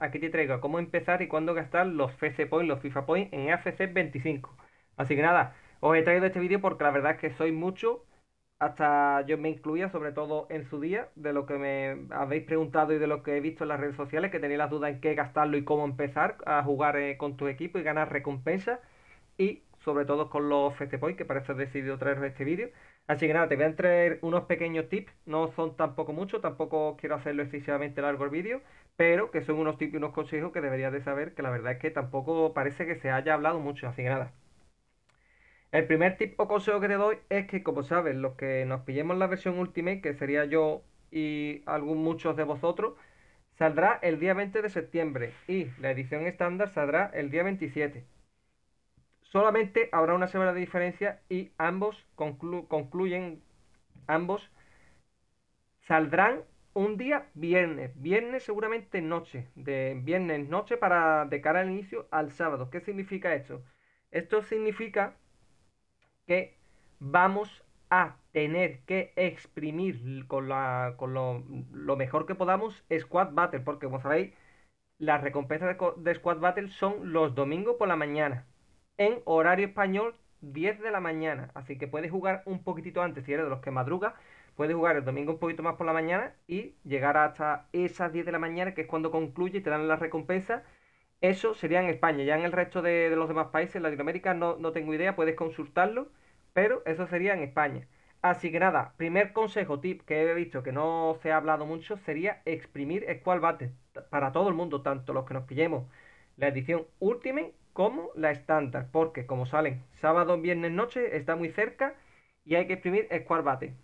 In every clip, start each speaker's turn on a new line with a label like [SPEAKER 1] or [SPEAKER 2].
[SPEAKER 1] aquí te traigo cómo empezar y cuándo gastar los FC Points los FIFA Points en AFC 25. Así que nada, os he traído este vídeo porque la verdad es que soy mucho, hasta yo me incluía, sobre todo en su día, de lo que me habéis preguntado y de lo que he visto en las redes sociales, que tenéis las dudas en qué gastarlo y cómo empezar a jugar eh, con tu equipo y ganar recompensas. Y sobre todo con los FC Points, que parece eso he decidido traer este vídeo. Así que nada, te voy a traer unos pequeños tips, no son tampoco mucho, tampoco quiero hacerlo excesivamente largo el vídeo, pero que son unos tips y unos consejos que deberías de saber, que la verdad es que tampoco parece que se haya hablado mucho, así que nada. El primer tip o consejo que te doy es que, como sabes, los que nos pillemos la versión Ultimate, que sería yo y algunos muchos de vosotros, saldrá el día 20 de septiembre y la edición estándar saldrá el día 27. Solamente habrá una semana de diferencia y ambos concluyen, ambos saldrán un día viernes, viernes seguramente noche, de viernes noche para de cara al inicio al sábado. ¿Qué significa esto? Esto significa que vamos a tener que exprimir con, la, con lo, mejor que podamos Squad Battle, porque como sabéis, las recompensas de, Squad Battle son los domingos por la mañana, en horario español 10 de la mañana, así que puedes jugar un poquitito antes si eres de los que madruga puedes jugar el domingo un poquito más por la mañana y llegar hasta esas 10 de la mañana, que es cuando concluye y te dan la recompensa. Eso sería en España, ya en el resto de, los demás países, en Latinoamérica no, tengo idea, puedes consultarlo, pero eso sería en España. Así que nada, primer consejo, tip que he visto que no se ha hablado mucho sería exprimir Squall Battle para todo el mundo, tanto los que nos pillemos la edición Ultimate como la estándar, porque como salen sábado, viernes, noche, está muy cerca y hay que exprimir Squall Battle.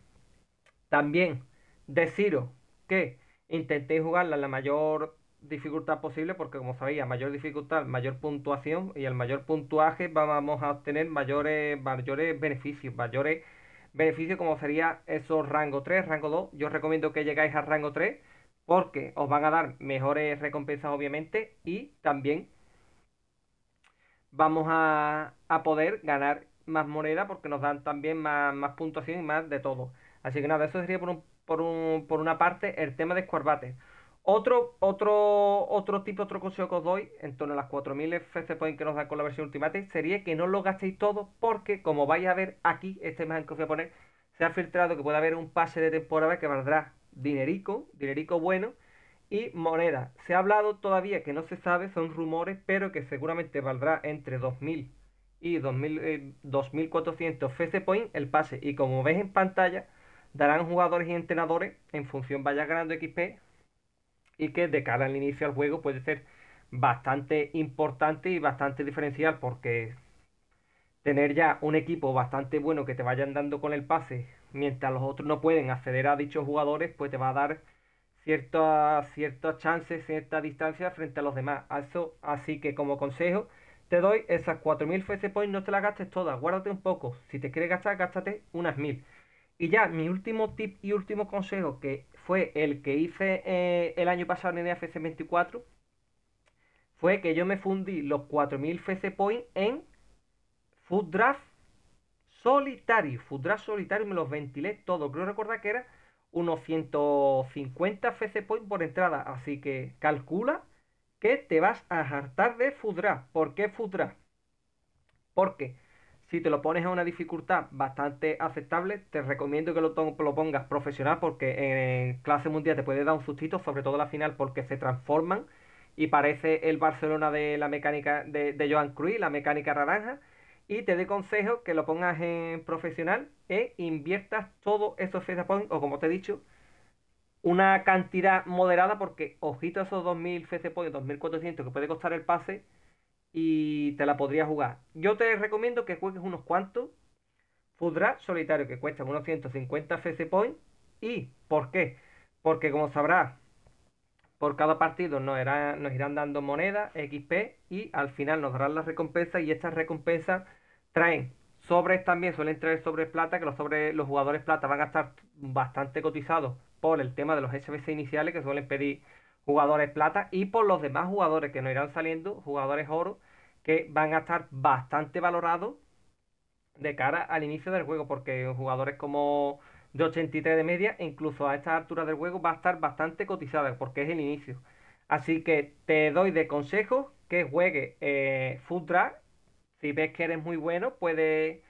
[SPEAKER 1] También deciros que intentéis jugarla la mayor dificultad posible porque como sabéis a mayor dificultad mayor puntuación y al mayor puntuaje vamos a obtener mayores mayores beneficios mayores beneficios como sería esos rango 3 rango 2 yo os recomiendo que llegáis al rango 3 porque os van a dar mejores recompensas obviamente y también vamos a, poder ganar más moneda porque nos dan también más, más puntuación y más de todo Así que nada, eso sería por, un, por, un, por una parte el tema de Squarbate. Otro, otro, otro tipo, otro consejo que os doy en torno a las 4000 FC Point que nos da con la versión Ultimate sería que no lo gastéis todo porque, como vais a ver aquí, esta imagen que os voy a poner, se ha filtrado que puede haber un pase de temporada que valdrá dinerico, dinerico bueno y moneda. Se ha hablado todavía que no se sabe, son rumores, pero que seguramente valdrá entre 2000 y 2400 eh, FC Point el pase. Y como veis en pantalla darán jugadores y entrenadores en función vaya ganando XP y que de cara al inicio al juego puede ser bastante importante y bastante diferencial porque tener ya un equipo bastante bueno que te vayan dando con el pase mientras los otros no pueden acceder a dichos jugadores pues te va a dar ciertas ciertas chances, cierta distancia frente a los demás. así que como consejo te doy esas 4.000 FC Points, no te las gastes todas, guárdate un poco. Si te quieres gastar, gástate unas 1.000. Y ya, mi último tip y último consejo, que fue el que hice eh, el año pasado en el FC24, fue que yo me fundí los 4000 FC points en Food Draft solitario. Food solitario me los ventilé todo. Creo recordar que era unos 150 FC Point por entrada. Así que calcula que te vas a hartar de Food ¿Por qué Food Draft? Porque si te lo pones a una dificultad bastante aceptable, te recomiendo que lo, pongas profesional porque en clase mundial te puede dar un sustito, sobre todo la final porque se transforman y parece el Barcelona de la mecánica de, de Joan Cruz, la mecánica naranja. Y te dé consejo que lo pongas en profesional e inviertas todos esos fecha points, o como te he dicho, una cantidad moderada, porque ojito a esos 2.000 FC points, 2.400 que puede costar el pase, y te la podría jugar. Yo te recomiendo que juegues unos cuantos Fudra solitario que cuestan unos 150 FC Point. ¿Y por qué? Porque como sabrás, por cada partido nos, irán dando moneda, XP, y al final nos darán las recompensas. Y estas recompensas traen sobres también, suelen traer sobres plata, que los, sobres los jugadores plata van a estar bastante cotizados por el tema de los SBC iniciales que suelen pedir jugadores plata y por los demás jugadores que nos irán saliendo, jugadores oro, que van a estar bastante valorados de cara al inicio del juego, porque jugadores como de 83 de media, incluso a esta altura del juego, va a estar bastante cotizada, porque es el inicio. Así que te doy de consejo que juegue eh, Si ves que eres muy bueno, puedes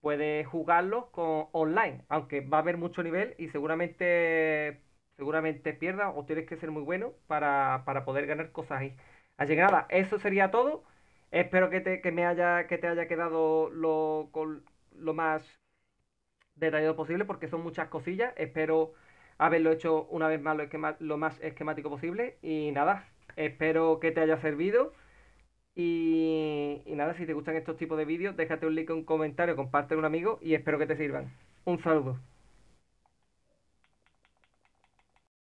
[SPEAKER 1] puede jugarlo con, online, aunque va a haber mucho nivel y seguramente seguramente pierdas o tienes que ser muy bueno para, para poder ganar cosas ahí. Así que nada, eso sería todo. Espero que te, que me haya, que te haya quedado lo, con, lo más detallado posible porque son muchas cosillas. Espero haberlo hecho una vez más lo, lo más esquemático posible. Y nada, espero que te haya servido. Y, nada, si te gustan estos tipos de vídeos, déjate un like, un comentario, comparte con un amigo y espero que te sirvan. Un saludo.